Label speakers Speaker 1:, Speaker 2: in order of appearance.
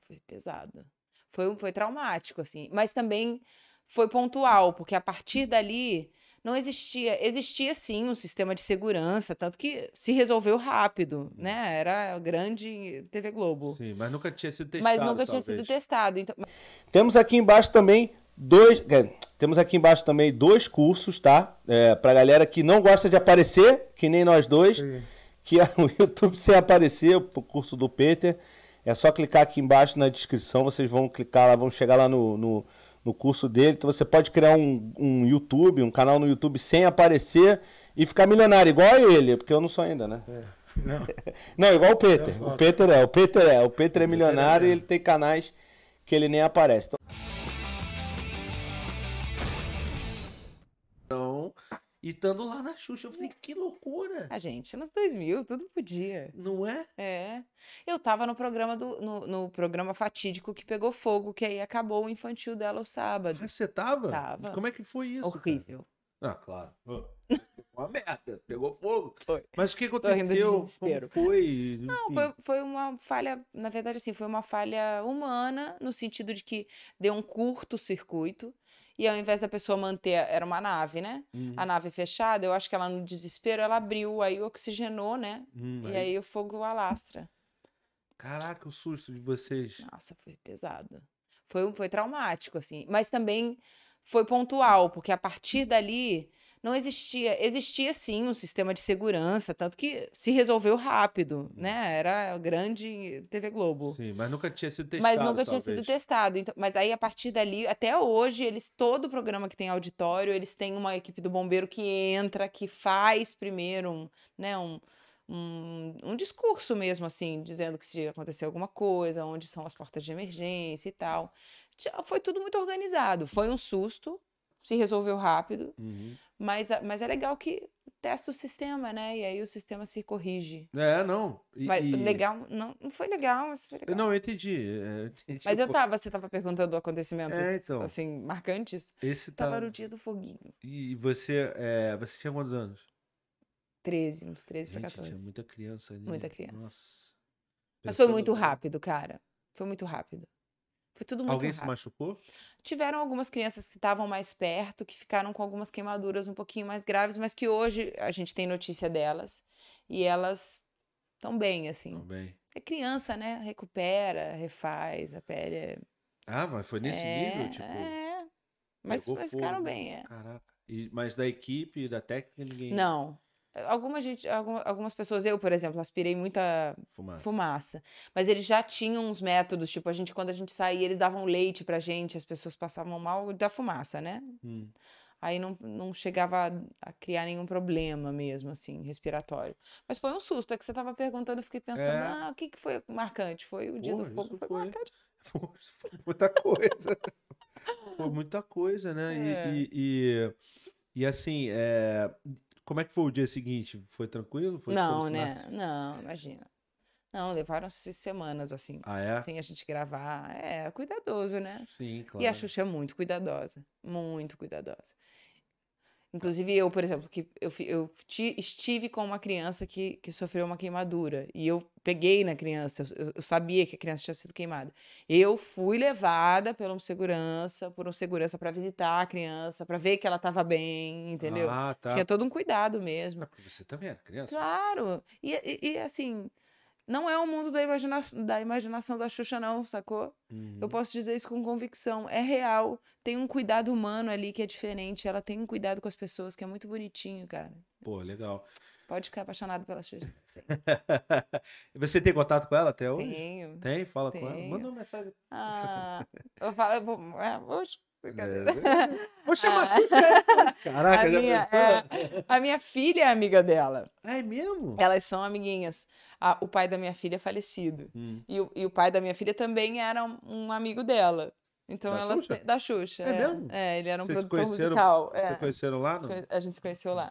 Speaker 1: foi pesada. Foi, foi traumático, assim. Mas também foi pontual, porque a partir dali não existia. Existia sim um sistema de segurança, tanto que se resolveu rápido, né? Hum. Era grande
Speaker 2: TV Globo. Sim, mas nunca tinha sido testado. Mas nunca talvez. tinha sido
Speaker 1: testado. Então...
Speaker 2: Temos aqui embaixo também dois. É, temos aqui embaixo também dois cursos, tá? É, pra galera que não gosta de aparecer, que nem nós dois. Sim. Que é o YouTube sem aparecer, o curso do Peter é só clicar aqui embaixo na descrição, vocês vão clicar lá, vão chegar lá no, no, no curso dele. Então você pode criar um, um YouTube, um canal no YouTube sem aparecer e ficar milionário, igual ele, porque eu não sou ainda, né? É. Não. não, igual o Peter. O Peter é, o Peter é. O Peter é milionário e ele tem canais que ele nem aparece. Então... E estando lá na Xuxa, eu falei, que loucura! A ah, gente, nos
Speaker 1: 2000, tudo podia. Não é? É. Eu tava no programa do no, no programa fatídico que pegou fogo, que aí acabou o infantil dela o sábado. Ah, você tava? Tava. Como é
Speaker 2: que foi isso? Horrível. Cara? Ah, claro. uma merda, pegou fogo. Foi. Mas o que aconteceu? De foi? Não, foi,
Speaker 1: foi uma falha, na verdade, assim, foi uma falha humana, no sentido de que deu um curto-circuito. E ao invés da pessoa manter, era uma nave, né? Uhum. A nave fechada, eu acho que ela no desespero, ela abriu, aí oxigenou, né? Hum, e aí... aí o fogo alastra.
Speaker 2: Caraca, o susto de vocês. Nossa, foi
Speaker 1: pesado. Foi, foi traumático, assim. Mas também foi pontual, porque a partir dali não existia, existia sim um sistema de segurança, tanto que se resolveu rápido, né? Era grande
Speaker 2: TV Globo. Sim, mas nunca tinha sido
Speaker 1: testado. Mas nunca talvez. tinha sido testado. Então, mas aí a partir dali, até hoje, eles todo programa que tem auditório, eles têm uma equipe do bombeiro que entra, que faz primeiro um, né, um um, um, discurso mesmo, assim, dizendo que se acontecer alguma coisa, onde são as portas de emergência e tal. Foi tudo muito organizado. Foi um susto, se
Speaker 2: resolveu rápido. Uhum.
Speaker 1: Mas, mas é legal que testa o sistema, né? E aí o sistema se corrige.
Speaker 2: É, não. E, mas e... legal,
Speaker 1: não, não foi legal, mas foi
Speaker 2: legal. Não, eu entendi. É, eu entendi mas eu tava,
Speaker 1: você tava perguntando acontecimentos, é, então, assim, marcantes. Esse tá tava tá... no dia do foguinho.
Speaker 2: E você, é, você tinha quantos anos?
Speaker 1: 13, uns 13 Gente, pra 14. Tinha muita criança ali. Né? Muita criança. Nossa. Mas foi muito rápido, cara. Foi muito rápido. Foi tudo muito Alguém rápido. se machucou? Tiveram algumas crianças que estavam mais perto, que ficaram com algumas queimaduras um pouquinho mais graves, mas que hoje a gente tem notícia delas. E elas estão bem, assim. Estão bem. É criança, né? Recupera, refaz, a pele é...
Speaker 2: Ah, mas foi nesse é, nível, tipo... É, mas, mas ficaram né? bem, é. Caraca. E, mas da equipe, da técnica, ninguém... Não,
Speaker 1: Alguma gente, algumas pessoas, eu, por exemplo, aspirei muita fumaça. fumaça. Mas eles já tinham uns métodos, tipo, a gente, quando a gente saía, eles davam leite pra gente, as pessoas passavam mal da fumaça, né? Hum. Aí não, não chegava a, a, criar nenhum problema mesmo, assim, respiratório. Mas foi um susto, é que você tava perguntando, eu fiquei pensando, é. ah, o que, que foi marcante? Foi o dia Pô, do fogo, foi, foi marcante.
Speaker 2: Foi muita coisa. foi muita coisa, né? É. E, e, e, e, assim, é, como é que foi o dia seguinte? Foi tranquilo? Foi não, né?
Speaker 1: Não, imagina. Não, levaram-se semanas assim. Ah, é? Sem a gente gravar. É, cuidadoso, né?
Speaker 2: Sim, claro. E a Xuxa
Speaker 1: é muito cuidadosa. Muito cuidadosa. Inclusive eu, por exemplo, que eu, eu estive com uma criança que, que sofreu uma queimadura e eu peguei na criança, eu, eu, sabia que a criança tinha sido queimada. Eu fui levada pelo segurança, por um segurança para visitar a criança, para ver que ela estava bem, entendeu? Ah, tá. Tinha todo um cuidado mesmo. Mas ah,
Speaker 2: você também tá era criança?
Speaker 1: Claro. E, e, e assim, não é o mundo da, imagina da imaginação da Xuxa, não, sacou? Uhum. Eu posso dizer isso com convicção. É real. Tem um cuidado humano ali que é diferente. Ela tem um cuidado com as pessoas que é muito bonitinho, cara.
Speaker 2: Pô, legal.
Speaker 1: Pode ficar apaixonado pela
Speaker 2: Xuxa. Você tem contato com ela até hoje? Tenho. Tem? Fala tenho. com ela. Manda uma
Speaker 1: mensagem. Ah, eu falo, eu vou. Ah, é, hoje. É.
Speaker 2: Né? Vou chamar ah,
Speaker 1: né? Caraca, a minha, é, a minha filha é amiga dela. Ah, é mesmo? Elas são amiguinhas. o pai da minha filha é falecido. Hum. E, o, e o pai da minha filha também era um, um amigo dela. Então da ela Xuxa? da Xuxa. É, é, mesmo? É, ele era um Vocês produtor musical. Vocês é.
Speaker 2: conheceram lá?
Speaker 1: A gente se conheceu lá.